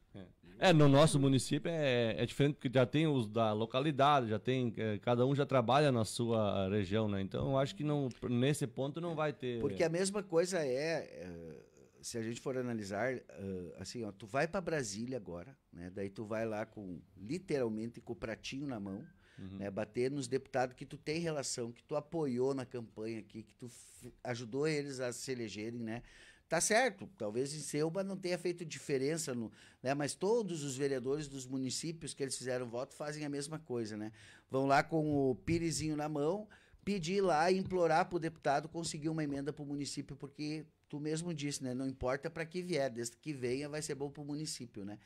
É, no nosso município é, é, diferente porque já tem os da localidade, já tem é, cada um já trabalha na sua região, né? Então eu acho que não nesse ponto não vai ter. Porque a mesma coisa é, é se a gente for analisar, ah, assim, ó, tu vai para Brasília agora, né? Daí tu vai lá com literalmente com o pratinho na mão, uhum. né? Bater nos deputados que tu tem relação, que tu apoiou na campanha aqui, que tu ajudou eles a se elegerem, né? Tá certo, talvez em Seuba não tenha feito diferença, no, né? mas todos os vereadores dos municípios que eles fizeram voto fazem a mesma coisa, né? Vão lá com o pirezinho na mão, pedir lá e implorar para o deputado conseguir uma emenda para o município, porque tu mesmo disse, né? Não importa para que vier, desde que venha vai ser bom para o município, né?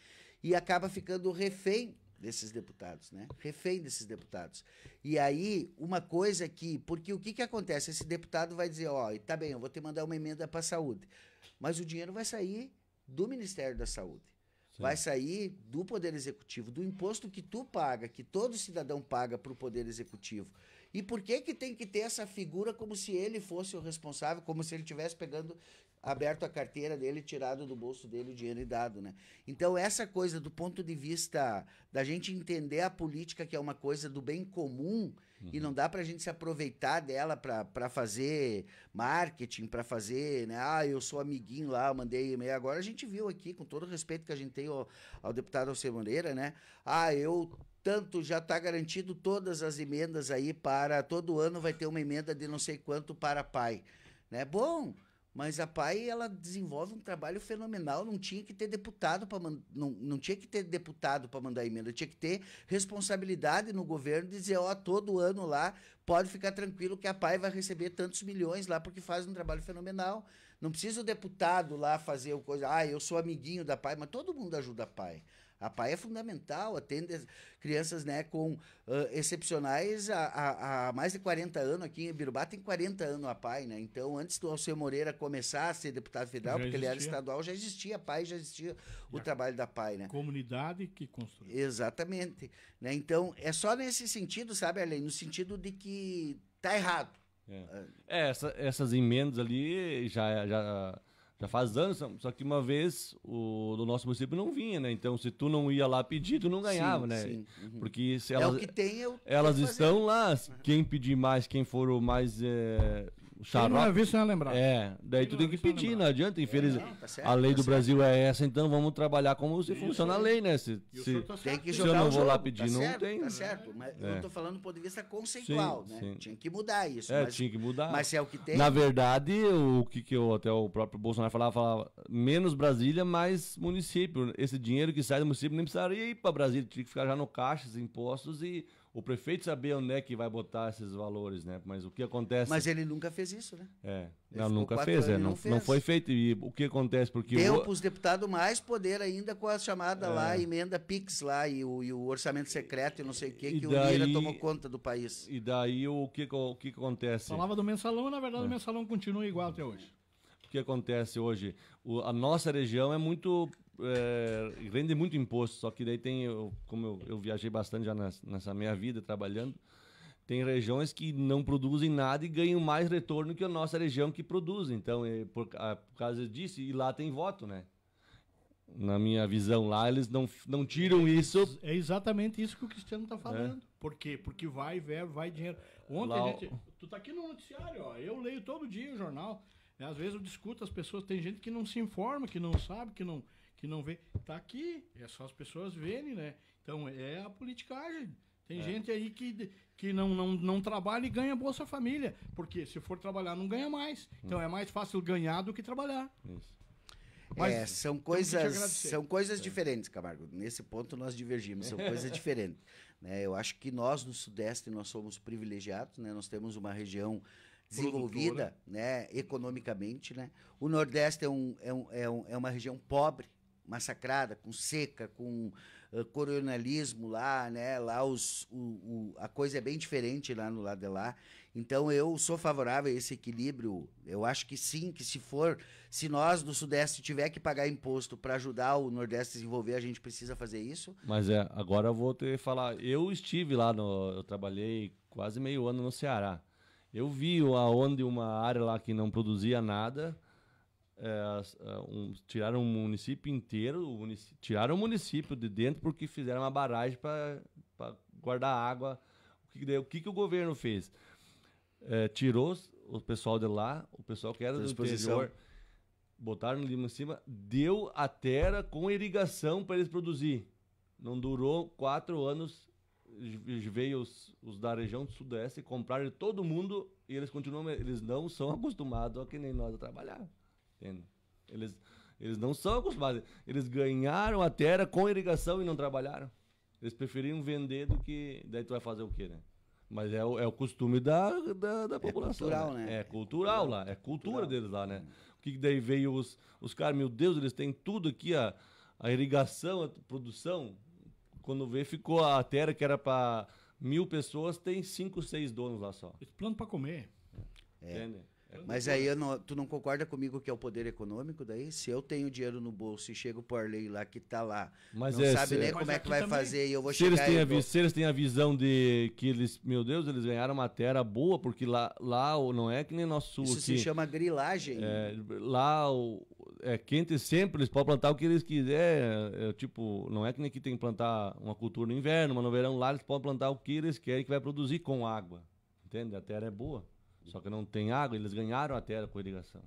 E acaba ficando refém desses deputados, né? Refém desses deputados. E aí, uma coisa que. Porque o que, que acontece? Esse deputado vai dizer: ó, oh, tá bem, eu vou te mandar uma emenda para a saúde. Mas o dinheiro vai sair do Ministério da Saúde. Sim. Vai sair do Poder Executivo, do imposto que tu paga, que todo cidadão paga para o Poder Executivo. E por que que tem que ter essa figura como se ele fosse o responsável, como se ele estivesse pegando aberto a carteira dele, tirado do bolso dele o dinheiro e dado, né? Então, essa coisa do ponto de vista da gente entender a política, que é uma coisa do bem comum, uhum. e não dá para a gente se aproveitar dela para fazer marketing, para fazer, né? Ah, eu sou amiguinho lá, mandei e-mail. Agora a gente viu aqui, com todo o respeito que a gente tem ao, ao deputado Alceu Moreira, né? Ah, eu tanto já está garantido todas as emendas aí para todo ano vai ter uma emenda de não sei quanto para pai né? Bom, mas a PAI ela desenvolve um trabalho fenomenal. Não tinha que ter deputado para não, não tinha que ter deputado para mandar emenda. Tinha que ter responsabilidade no governo de dizer, ó, todo ano lá pode ficar tranquilo que a PAI vai receber tantos milhões lá porque faz um trabalho fenomenal. Não precisa o deputado lá fazer o coisa. Ah, eu sou amiguinho da PAI, mas todo mundo ajuda a PAI. A PAE é fundamental, atende crianças né, com uh, excepcionais há, mais de 40 anos aqui em Birubá, tem 40 anos a PAE, né? Então, antes do Alceu Moreira começar a ser deputado federal, porque ele era estadual, já existia a PAE, já existia e o trabalho da PAE, né? Comunidade que construiu. Exatamente. Né? Então, é só nesse sentido, sabe, Arlene? No sentido de que tá errado. É, ah. é essa, essas emendas ali já... já já faz anos, só que uma vez o do nosso município não vinha, né? Então, se tu não ia lá pedir, tu não ganhava, sim, né? Sim. Uhum. Porque se é elas, é o que tem, eu Elas estão lá. Quem pedir mais, quem for o mais é, xarope. Quem não é visto não é lembrado. É, daí tu tem que pedir, não, não adianta, infelizmente. É, tá a lei tá do certo. Brasil é essa, então vamos trabalhar como se funciona a lei, né? Se, se, tá tem que jogar se eu não vou lá tá pedir, não certo, tem. Tá né? certo, mas é. eu tô falando do ponto de vista conceitual, sim, né? Sim. Tinha que mudar isso. É, mas, tinha que mudar. Mas é o que tem. Na verdade, o que, que eu, até o próprio Bolsonaro falava, falava, menos Brasília, mais município. Esse dinheiro que sai do município nem precisaria ir para Brasília, tinha que ficar já no caixa, impostos e o prefeito sabia onde é que vai botar esses valores, né? Mas o que acontece. Mas ele nunca fez isso, né? É. Não, nunca fez, é, não, não, fez. não, foi feito. E o que acontece? Porque Deu o... para os deputados mais poder ainda com a chamada é. lá, emenda PIX lá e o, e o, orçamento secreto e não sei o que, que daí... o Lira tomou conta do país. E daí o que, o que acontece? Falava do mensalão, na verdade é. o mensalão continua igual até hoje. O que acontece hoje? O, a nossa região é muito é, muito imposto, só que daí tem, eu, como eu, eu, viajei bastante já nessa minha vida trabalhando, tem regiões que não produzem nada e ganham mais retorno que a nossa região que produz. Então, é, por, a, por causa disso, e lá tem voto, né? na minha visão lá, eles não, não tiram é, isso. É exatamente isso que o Cristiano está é. falando. É. Por quê? Porque vai ver vai dinheiro. Ontem lá, a gente. Tu tá aqui no noticiário, ó. Eu leio todo dia o jornal. Né, às vezes eu discuto as pessoas. Tem gente que não se informa, que não sabe, que não que não vê. Tá aqui, é só as pessoas verem, né? Então é a politicagem. Tem é. gente aí que, que não, não, não trabalha e ganha Bolsa Família, porque se for trabalhar não ganha mais. Então é mais fácil ganhar do que trabalhar. Isso. Mas, é, são então, coisas, são coisas é. diferentes, Camargo. Nesse ponto nós divergimos, são coisas diferentes. Né? Eu acho que nós no Sudeste nós somos privilegiados, né? nós temos uma região desenvolvida né? economicamente. Né? O Nordeste é, um, é, um, é, um, é uma região pobre, massacrada, com seca, com uh, coronelismo lá, né? Lá os, o, o, a coisa é bem diferente lá no lado de lá. Então eu sou favorável a esse equilíbrio. Eu acho que sim, que se for, se nós do Sudeste tiver que pagar imposto para ajudar o Nordeste a desenvolver, a gente precisa fazer isso. Mas é, agora eu vou te falar. Eu estive lá, no, eu trabalhei quase meio ano no Ceará. Eu vi aonde uma área lá que não produzia nada é, é, um, tiraram um município inteiro, o município, tiraram o município de dentro porque fizeram uma barragem para guardar água. O que, o que, que o governo fez? É, tirou o pessoal de lá, o pessoal que era do interior, botaram lima em cima, deu a terra com irrigação para eles produzir. Não durou quatro anos, veio os, os da região do sudeste, compraram todo mundo e eles continuam, eles não são acostumados a que nem nós a trabalhar. Eles, eles não são acostumados. Eles ganharam a terra com irrigação e não trabalharam. Eles preferiam vender do que. Daí tu vai fazer o quê, né? Mas é o, é o costume da, da, da é população. Cultural, né? Né? É cultural, né? É cultural lá, é cultura cultural. deles lá, né? Uhum. O que daí veio os, os caras, meu Deus, eles têm tudo aqui, a, a irrigação, a produção. Quando vê, ficou a terra que era para mil pessoas, tem cinco, seis donos lá só. Plano para comer. É. Entende? Mas aí não, tu não concorda comigo que é o poder econômico daí? Se eu tenho dinheiro no bolso e chego por lei lá que tá lá, mas não é, sabe nem como é que vai também. fazer e eu vou se chegar eles têm a, Se eles têm a visão de que eles, meu Deus, eles ganharam uma terra boa, porque lá, lá não é que nem nosso sul. Isso aqui, se chama grilagem. É, lá é quente sempre, eles podem plantar o que eles quiserem. É, é, tipo, não é que nem que tem que plantar uma cultura no inverno, mas no verão lá eles podem plantar o que eles querem que vai produzir com água. Entende? A terra é boa. Só que não tem água, eles ganharam até a coligação.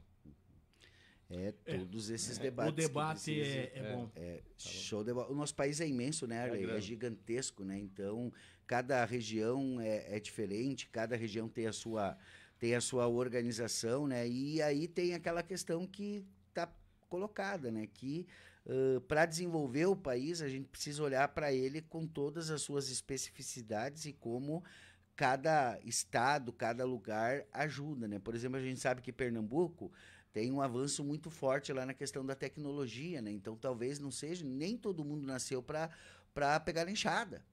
É, todos é, esses é, debates. O debate é, é, bom. É, é tá show de O nosso país é imenso, né, é Arley? É, gigantesco, né? Então, cada região é, diferente, cada região tem a, sua, tem a sua organização, né? E aí tem aquela questão que está colocada, né? Que uh, para desenvolver o país, a gente precisa olhar para ele com todas as suas especificidades e como cada estado, cada lugar ajuda, né? Por exemplo, a gente sabe que Pernambuco tem um avanço muito forte lá na questão da tecnologia, né? Então talvez não seja, nem todo mundo nasceu para pegar enxada.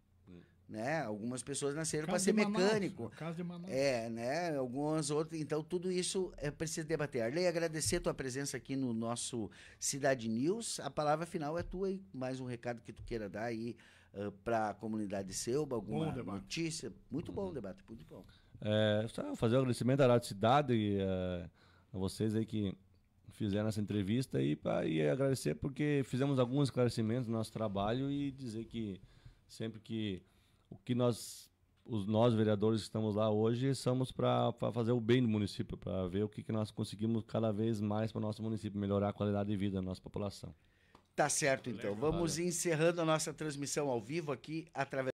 Né? Algumas pessoas nasceram para ser mecânico. Caso de Manaus. É, né? Algumas outras. Então, tudo isso é preciso debater. Arley, agradecer a tua presença aqui no nosso Cidade News. A palavra final é tua e mais um recado que tu queira dar aí para a comunidade Selba, alguma notícia. Muito bom o uhum. debate, muito bom. É, só fazer um agradecimento à Rádio Cidade e a vocês aí que fizeram essa entrevista e, pra, e agradecer porque fizemos alguns esclarecimentos no nosso trabalho e dizer que sempre que o que nós os nós vereadores que estamos lá hoje somos para fazer o bem do município, para ver o que, que nós conseguimos cada vez mais para o nosso município, melhorar a qualidade de vida da nossa população. Tá certo, então. Legal, Vamos valeu. encerrando a nossa transmissão ao vivo aqui através.